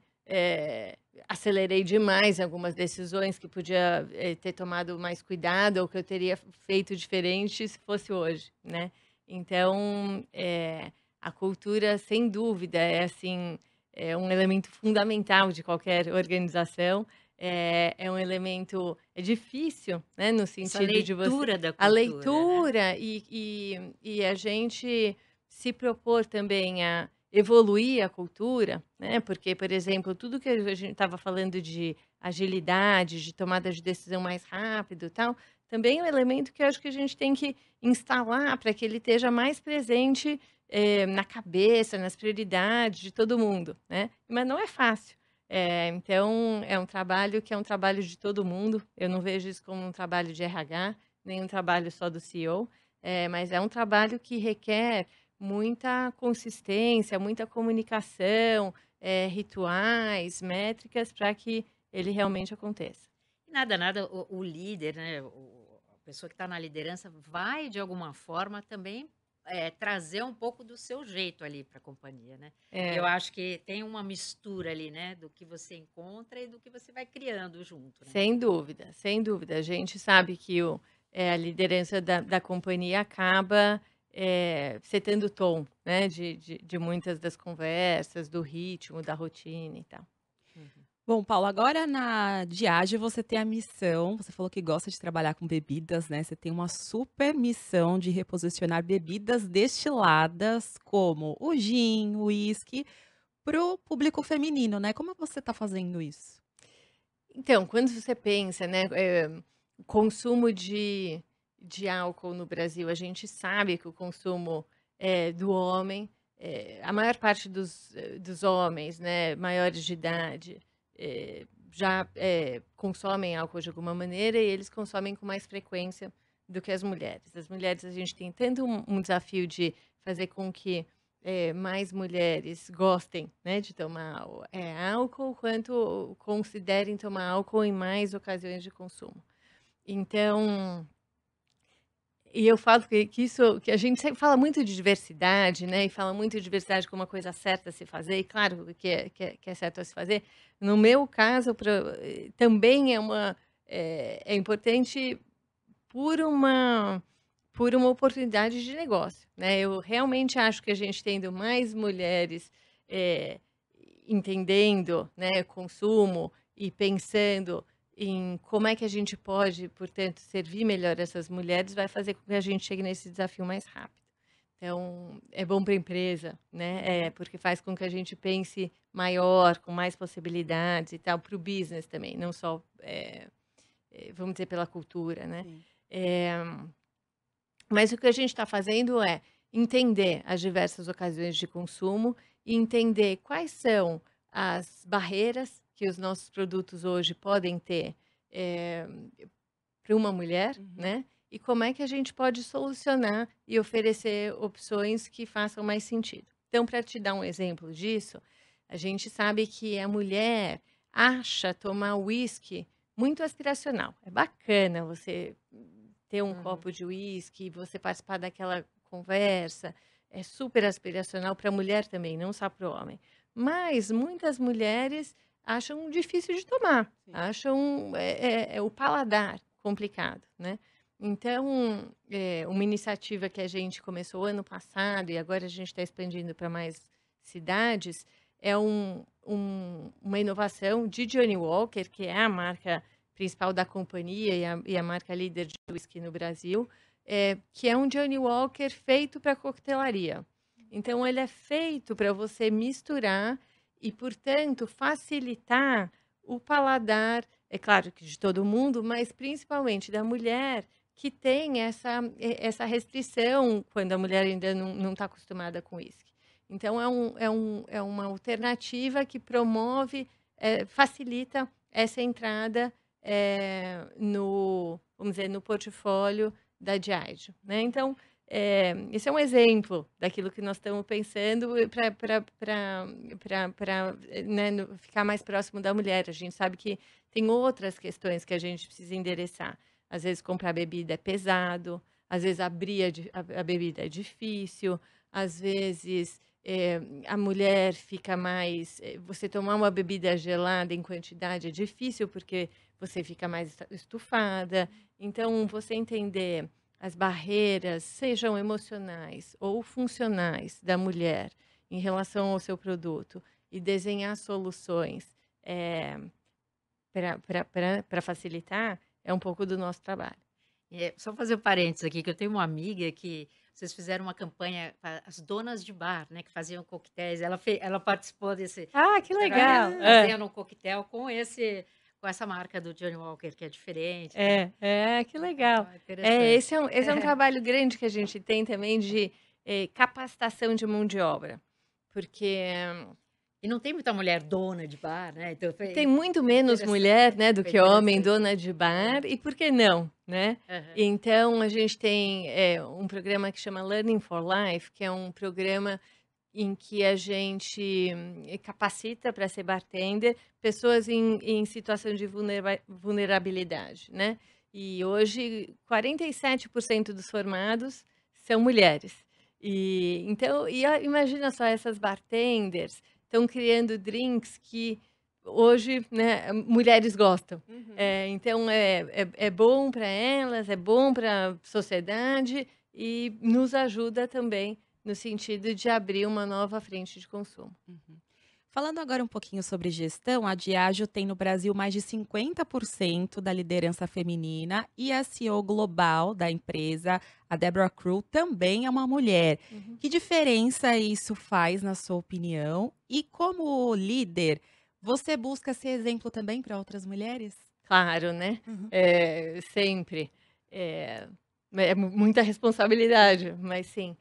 [SPEAKER 1] acelerei demais algumas decisões que podia ter tomado mais cuidado ou que eu teria feito diferente se fosse hoje, né? Então, é, a cultura, sem dúvida, é assim é um elemento fundamental de qualquer organização. É, é um elemento é difícil, né, no sentido de você a leitura da cultura, a né? leitura né? e, e, e a gente se propor também a evoluir a cultura, né? Porque, por exemplo, tudo que a gente estava falando de agilidade, de tomada de decisão mais rápido, tal, também é um elemento que eu acho que a gente tem que instalar para que ele esteja mais presente é, na cabeça, nas prioridades de todo mundo, né? Mas não é fácil. É, então, é um trabalho que é um trabalho de todo mundo. Eu não vejo isso como um trabalho de RH, nem um trabalho só do CEO, é, eh, mas é um trabalho que requer muita consistência, muita comunicação, rituais, métricas para que ele realmente aconteça.
[SPEAKER 3] Nada, nada, o, o líder, né, o, a pessoa que está na liderança vai, de alguma forma, também é, trazer um pouco do seu jeito ali para a companhia, né? É. Eu acho que tem uma mistura ali, né, do que você encontra e do que você vai criando junto.
[SPEAKER 1] Né? Sem dúvida, sem dúvida. A gente sabe que o, é, a liderança da, da companhia acaba é, setando o tom, né, de, de, de muitas das conversas, do ritmo, da rotina e tal. Bom, Paulo,
[SPEAKER 2] agora na Diage você tem a missão, você falou que gosta de trabalhar com bebidas, né? Você tem uma super missão de reposicionar bebidas destiladas como o
[SPEAKER 1] gin, o uísque, para o público feminino, né? Como você está fazendo isso? Então, quando você pensa, né, é, consumo de, de álcool no Brasil, a gente sabe que o consumo é, do homem, é, a maior parte dos, dos homens, né, maiores de idade, é, já é, consomem álcool de alguma maneira e eles consomem com mais frequência do que as mulheres. As mulheres, a gente tem tanto um, um desafio de fazer com que é, mais mulheres gostem né, de tomar é, álcool, quanto considerem tomar álcool em mais ocasiões de consumo. Então, e eu falo que, que, isso, que a gente sempre fala muito de diversidade, né? E fala muito de diversidade como uma coisa certa a se fazer, e claro que é, que é, que é certo a se fazer. No meu caso, pra, eh, também é uma é, é, importante por uma por uma oportunidade de negócio, né? Eu realmente acho que a gente tendo mais mulheres é, entendendo, né, consumo e pensando em como é que a gente pode, portanto, servir melhor essas mulheres, vai fazer com que a gente chegue nesse desafio mais rápido. Então, é bom para a empresa, né? É, porque faz com que a gente pense maior, com mais possibilidades e tal, para o business também, não só, é, é, vamos dizer, pela cultura, né? É, mas o que a gente está fazendo é entender as diversas ocasiões de consumo e entender quais são as barreiras que os nossos produtos hoje podem ter é, eh, para uma mulher, uhum. né? E como é que a gente pode solucionar e oferecer opções que façam mais sentido. Então, para te dar um exemplo disso, a gente sabe que a mulher acha tomar uísque muito aspiracional. É bacana você ter um uhum. copo de uísque, você participar daquela conversa. É super aspiracional para a mulher também, não só para o homem. Mas muitas mulheres acham difícil de tomar, Sim. acham é, é, é, o paladar complicado, né? Então, é, uma iniciativa que a gente começou ano passado e agora a gente está expandindo para mais cidades é um, um, uma inovação de Johnny Walker, que é a marca principal da companhia e a, e a marca líder de whisky no Brasil, é, que é um Johnny Walker feito para coquetelaria. Então, ele é feito para você misturar e, portanto, facilitar o paladar, é claro que de todo mundo, mas principalmente da mulher que tem essa, eh, essa restrição quando a mulher ainda não está acostumada com uísque. Então, é, um, é, um, é uma alternativa que promove, é, facilita essa entrada é, no, vamos dizer, no portfólio da Diageo. Né? Então, é, esse é um exemplo daquilo que nós estamos pensando para né, ficar mais próximo da mulher. A gente sabe que tem outras questões que a gente precisa endereçar. Às vezes, comprar bebida é pesado, às vezes, abrir a, é a, a bebida é difícil, às vezes, é, a mulher fica mais. É, você tomar uma bebida gelada em quantidade é difícil porque você fica mais estufada. Então, você entender as barreiras, sejam emocionais ou funcionais, da mulher em relação ao seu produto e desenhar soluções é, eh, para facilitar, é um pouco do nosso trabalho. É, só fazer um parênteses
[SPEAKER 3] aqui, que eu tenho uma amiga que vocês fizeram uma campanha as donas de bar, né, que faziam coquetéis. Ela fez, ela participou desse. Ah, que legal! É. Fazendo é. um coquetel com esse com essa marca do Johnny Walker que é diferente. É, né?
[SPEAKER 1] é, é que então, legal. é, é esse é um, esse é. é um (laughs) trabalho grande que a gente tem também de é, capacitação de mão de obra, porque e não tem muita mulher dona de bar, né? Então, foi... Tem muito menos mulher, né, do que homem dona de bar. E por que não, né? Uhum. Então a gente tem é, um programa que chama Learning for Life, que é um programa em que a gente eh, capacita para ser bartender pessoas em, em situação de vulnerabilidade, né? E hoje 47% dos formados são mulheres. E então, e imagina só essas bartenders estão criando drinks que hoje né, mulheres gostam. Uhum. É, então é, é, é bom para elas, é bom para a sociedade e nos ajuda também no sentido de abrir uma nova frente de consumo. Uhum.
[SPEAKER 2] Falando agora um pouquinho sobre gestão, a Diageo tem no Brasil mais de 50% da liderança feminina e a CEO global da empresa, a Deborah Crew, também é uma mulher. Uhum. Que diferença isso faz, na sua opinião? E como líder, você busca ser exemplo também para
[SPEAKER 1] outras mulheres? Claro, né? Uhum. É, sempre. É, é muita responsabilidade, mas sim.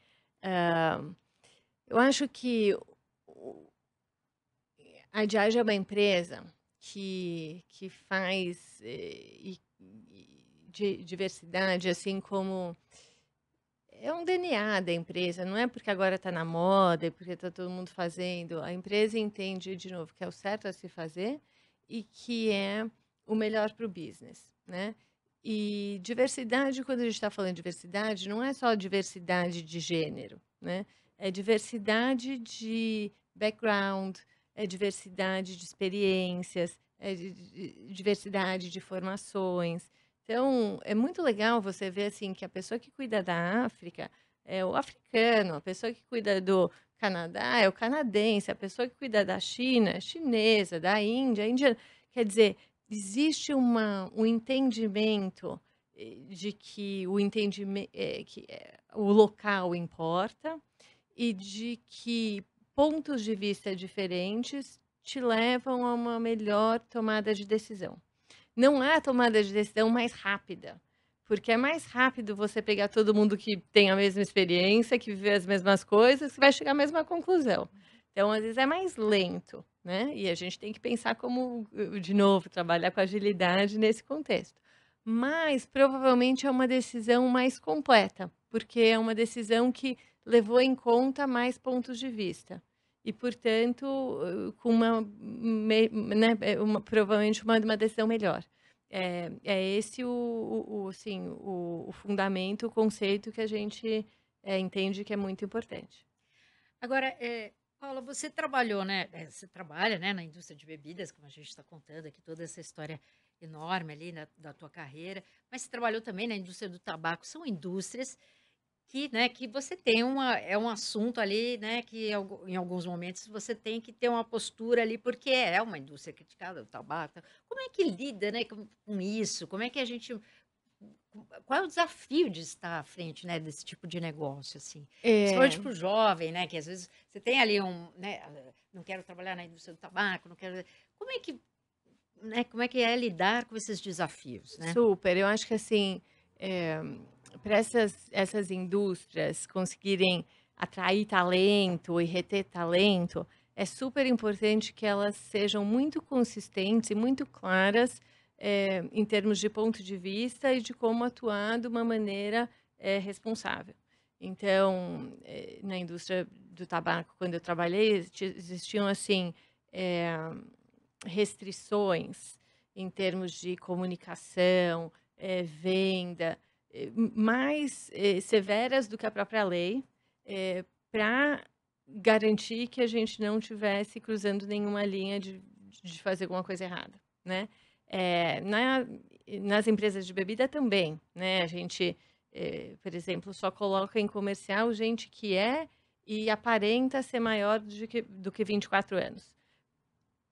[SPEAKER 1] Uh, eu acho que a Diage é uma empresa que, que faz eh, e, e, de, diversidade, assim como é um DNA da empresa, não é porque agora está na moda, é porque está todo mundo fazendo. A empresa entende, de novo, que é o certo a se fazer e que é o melhor para o business, né? E diversidade, quando a gente está falando de diversidade, não é só diversidade de gênero, né? É diversidade de background, é diversidade de experiências, é diversidade de formações. Então, é muito legal você ver assim que a pessoa que cuida da África é o africano, a pessoa que cuida do Canadá é o canadense, a pessoa que cuida da China é chinesa, da Índia, é indiana. Quer dizer, existe uma, um entendimento eh, de que o entendimento é, eh, que é, o local importa e de que pontos de vista diferentes te levam a uma melhor tomada de decisão. Não há tomada de decisão mais rápida, porque é mais rápido você pegar todo mundo que tem a mesma experiência, que vive as mesmas coisas, que vai chegar à mesma conclusão. Então, às vezes é mais lento, né? E a gente tem que pensar como, eh, de novo, trabalhar com agilidade nesse contexto. Mas provavelmente é uma decisão mais completa, porque é uma decisão que levou em conta mais pontos de vista e, portanto, eh, com uma, né, é uma provavelmente uma, uma, decisão melhor. É, é esse o, o, o assim, o, o, fundamento, o conceito que a gente é, entende que é muito importante.
[SPEAKER 3] Agora, é, Paula, você trabalhou, né? Eh, você trabalha né, na indústria de bebidas, como a gente está contando aqui, toda essa história enorme ali na, né, da tua carreira, mas você trabalhou também na indústria do tabaco. São indústrias que, né, que você tem uma é um assunto ali, né, que em alguns momentos você tem que ter uma postura ali porque é uma indústria criticada, o tabaco. Como é que lida, né, com, com isso? Como é que a gente qual é o desafio de estar à frente né, desse tipo de negócio? Assim? É. Principalmente para o jovem, né, que às vezes você tem ali um. Né, não quero trabalhar na indústria do tabaco, não quero. Como é que, né, como é,
[SPEAKER 1] que é lidar com esses desafios? Né? Super, eu acho que assim, é, eh, para essas, essas indústrias conseguirem atrair talento e reter talento, é super importante que elas sejam muito consistentes e muito claras é, em termos de ponto de vista e de como atuar de uma maneira é, responsável. Então, eh, na indústria do tabaco, quando eu trabalhei, existiam assim é, restrições em termos de comunicação, é, venda, é, mais severas do que a própria lei, para garantir que a gente não tivesse cruzando nenhuma linha de, de fazer alguma coisa errada, né? É, na, nas empresas de bebida também, né? A gente, é, por exemplo, só coloca em comercial gente que é e aparenta ser maior do que, do que 24 anos.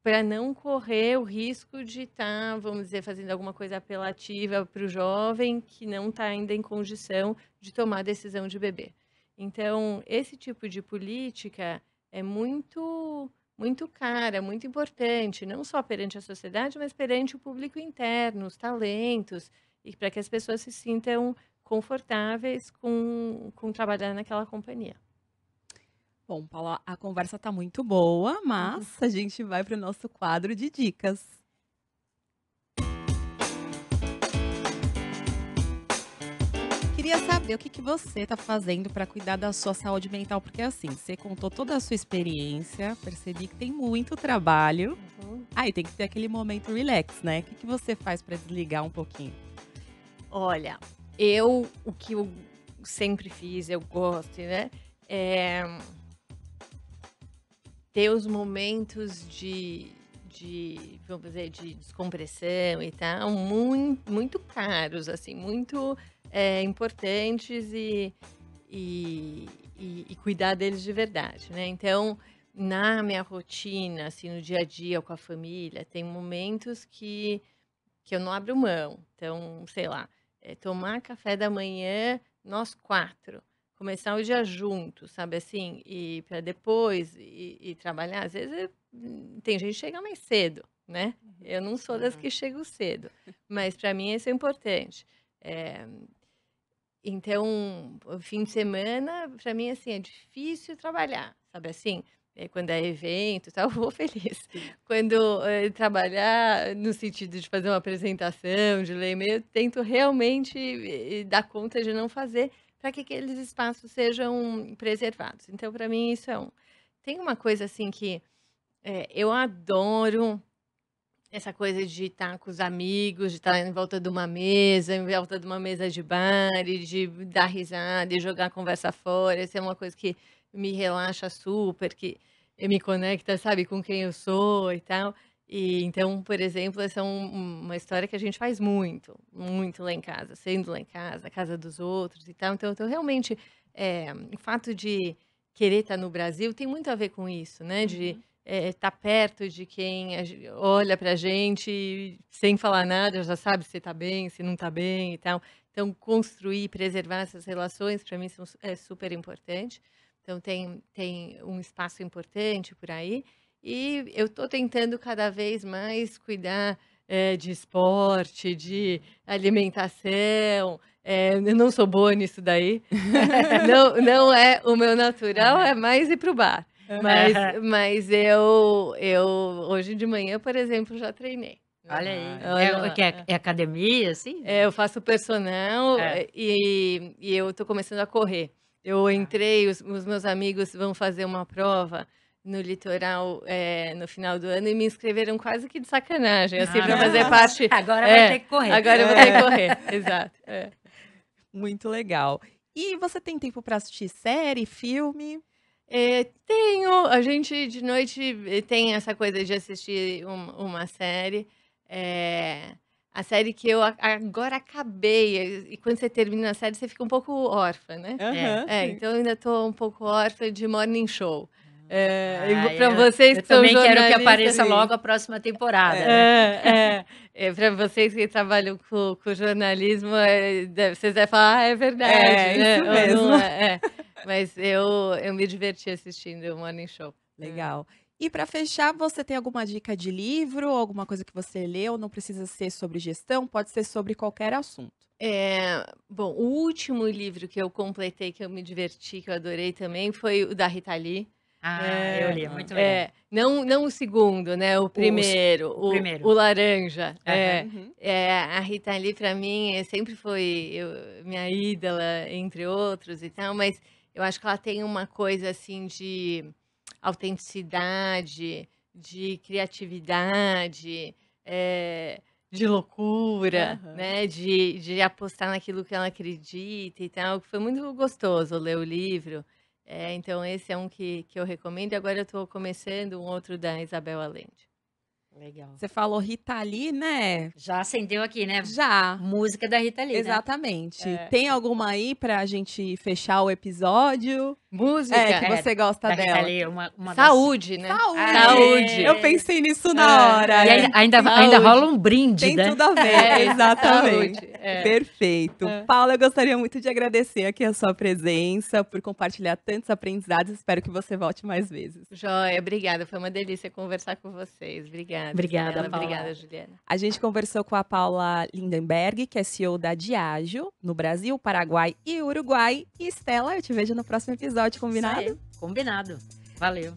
[SPEAKER 1] Para não correr o risco de estar, tá, vamos dizer, fazendo alguma coisa apelativa para o jovem que não está ainda em condição de tomar a decisão de beber. Então, esse tipo de política é muito muito cara, muito importante, não só perante a sociedade, mas perante o público interno, os talentos, e para que as pessoas se sintam confortáveis com, com trabalhar naquela companhia. Bom,
[SPEAKER 2] Paula, a conversa está muito boa, uhum. mas a gente vai para o nosso quadro de dicas. queria saber o que, que você está fazendo para cuidar da sua saúde mental, porque assim, você contou toda a sua experiência, percebi que tem muito trabalho. Uhum. Aí tem que ter aquele momento relax, né? O que, que você faz para desligar um pouquinho?
[SPEAKER 1] Olha, eu, o que eu sempre fiz, eu gosto, né? É ter os momentos de, de, vamos dizer, de descompressão e tal, muito, muito caros, assim, muito é, importantes e, e, e, e, cuidar deles de verdade, né? Então, na minha rotina, assim, no dia a dia com a família, tem momentos que, que eu não abro mão. Então, sei lá, é tomar café da manhã, nós quatro começar o dia junto, sabe assim, e para depois e, e, trabalhar. Às vezes é tem gente que chega mais cedo, né? Uhum. Eu não sou das uhum. que chego cedo, mas para mim isso é importante. É, então, fim de semana, para mim, assim, é difícil trabalhar, sabe assim? É, quando é evento tal, (laughs) eu vou feliz. Quando é, trabalhar no sentido de fazer uma apresentação, de ler e-mail, tento realmente eh, dar conta de não fazer para que aqueles espaços sejam preservados. Então, para mim, isso é um. Tem uma coisa assim que é, eu adoro essa coisa de estar com os amigos, de estar em volta de uma mesa, em volta de uma mesa de bar, e de dar risada, e jogar a conversa fora. Essa é uma coisa que me relaxa super, que me conecta, sabe, com quem eu sou e tal. E então, por exemplo, essa é um, uma história que a gente faz muito, muito lá em casa, sendo lá em casa, casa dos outros e tal. Então, então realmente, é, o fato de querer estar no Brasil tem muito a ver com isso, né? De uhum estar eh, tá é, perto de quem olha para a gente sem falar nada, já sabe se está bem, se não está bem e tal. Então, construir, preservar essas relações, para mim, é super importante. Então, tem, tem um espaço importante por aí. E eu estou tentando cada vez mais cuidar é, de esporte, de alimentação, é, eu não sou boa nisso daí. (laughs) não, não é o meu natural, é mais ir para o bar. Mas, mas eu, eu, hoje de manhã, por exemplo, já treinei. Olha aí. Ah, é, é, é, academia, assim? É, eu faço personal é. e, e, eu tô começando a correr. Eu tá. entrei, os, os meus amigos vão fazer uma prova no litoral é, no final do ano e me inscreveram quase que de sacanagem, assim, para fazer ah. parte. Agora é, vai ter que correr. Agora eu vou ter que é. correr,
[SPEAKER 2] exato. Muito legal.
[SPEAKER 1] E você tem tempo para assistir série, filme? É, tenho. A gente de noite eh, tem essa coisa de assistir uma série. É, a série que eu agora acabei. Eh, e quando você termina a série, você fica um pouco órfã, né? Uhum, é, é então eu ainda estou um pouco órfã de Morning Show. É, ah, para vocês eu, que eu também quero que apareça ali. logo a próxima temporada. É, né? é, é, é para vocês que trabalham com, com jornalismo, é, vocês devem falar, ah, é, é verdade. É, né? isso mesmo. Não, mas eu, eu me diverti assistindo o Morning Show. Legal.
[SPEAKER 2] E para fechar, você tem alguma dica de livro, alguma coisa que você leu? Não precisa ser sobre gestão, pode ser sobre qualquer assunto.
[SPEAKER 1] É, bom, o último livro que eu completei, que eu me diverti, que eu adorei também, foi o da Rita Lee. Ah, é, eu li, é muito é, legal. É, não, não o segundo, né? O primeiro, o, o, primeiro. o, o laranja. É. Uhum. É, é, a Rita Lee, para mim, sempre foi eu, minha ídola, entre outros e tal, mas eu acho que ela tem uma coisa assim de autenticidade, de criatividade, é, de loucura, uhum. né? De, de apostar naquilo que ela acredita e tal. Foi muito gostoso ler o livro. É, então, esse é um que, que eu recomendo. Agora eu estou começando um outro da Isabel Allende. Legal. Você falou Rita Lee, né? Já acendeu aqui, né? Já. Música da Rita Lee. Né? Exatamente. Né? É. Tem
[SPEAKER 2] alguma aí pra gente fechar o episódio? Música é, que você é, gosta da dela. Rita Lee, uma, uma Saúde, das... né? Saúde. Ah, Saúde. Eu pensei nisso na é. hora. E ainda, ainda, rola um brinde, Tem né? tudo a ver, é. exatamente. É. Perfeito. É. Paula, eu gostaria muito de agradecer aqui a sua presença, por compartilhar tantos aprendizados. Espero que você volte mais vezes. Joia,
[SPEAKER 1] obrigada. Foi uma delícia conversar com vocês. Obrigada. Obrigada, Paula. Obrigada, Juliana.
[SPEAKER 2] A gente conversou com a Paula Lindenberg, que é CEO da Diágio, no Brasil, Paraguai e Uruguai. E Estela, eu te vejo no próximo episódio, combinado? Combinado. Valeu.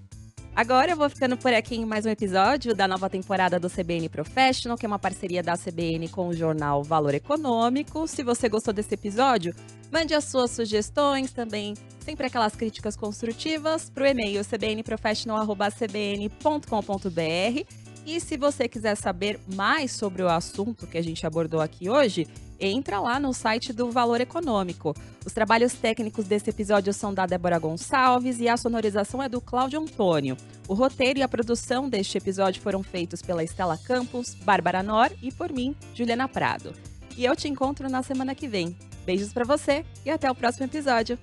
[SPEAKER 2] Agora eu vou ficando por aqui em mais um episódio da nova temporada do CBN Professional, que é uma parceria da CBN com o jornal Valor Econômico. Se você gostou desse episódio, mande as suas sugestões também, sempre aquelas críticas construtivas, para o e-mail cbnprofessional.cbn.com.br. E se você quiser saber mais sobre o assunto que a gente abordou aqui hoje, entra lá no site do Valor Econômico. Os trabalhos técnicos desse episódio são da Débora Gonçalves e a sonorização é do Cláudio Antônio. O roteiro e a produção deste episódio foram feitos pela Estela Campos, Bárbara Nor e por mim, Juliana Prado. E eu te encontro na semana que vem. Beijos para você e até o próximo episódio.